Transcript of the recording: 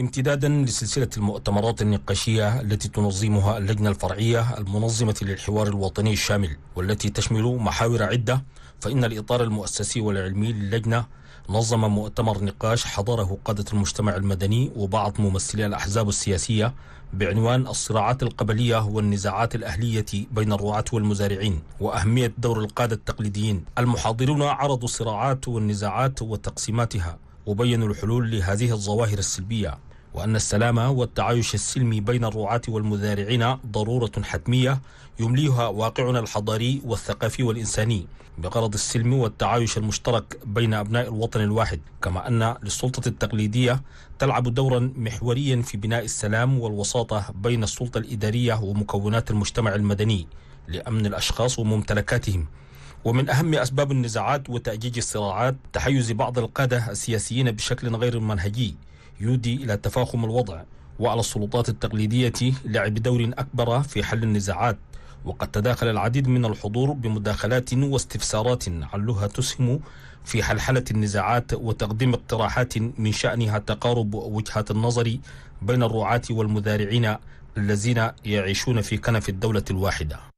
امتدادا لسلسلة المؤتمرات النقاشية التي تنظمها اللجنة الفرعية المنظمة للحوار الوطني الشامل والتي تشمل محاور عدة فإن الإطار المؤسسي والعلمي للجنة نظم مؤتمر نقاش حضره قادة المجتمع المدني وبعض ممثلي الأحزاب السياسية بعنوان الصراعات القبلية والنزاعات الأهلية بين الرعاة والمزارعين وأهمية دور القادة التقليديين المحاضرون عرضوا الصراعات والنزاعات وتقسيماتها وبينوا الحلول لهذه الظواهر السلبية وأن السلام والتعايش السلمي بين الرعاة والمزارعين ضرورة حتمية يمليها واقعنا الحضاري والثقافي والإنساني بغرض السلم والتعايش المشترك بين أبناء الوطن الواحد كما أن للسلطة التقليدية تلعب دورا محوريا في بناء السلام والوساطة بين السلطة الإدارية ومكونات المجتمع المدني لأمن الأشخاص وممتلكاتهم ومن أهم أسباب النزاعات وتأجيج الصراعات تحيز بعض القادة السياسيين بشكل غير منهجي يودي إلى تفاخم الوضع وعلى السلطات التقليدية لعب دور أكبر في حل النزاعات وقد تداخل العديد من الحضور بمداخلات واستفسارات علها تسهم في حلحلة النزاعات وتقديم اقتراحات من شأنها تقارب وجهات النظر بين الرعاة والمذارعين الذين يعيشون في كنف الدولة الواحدة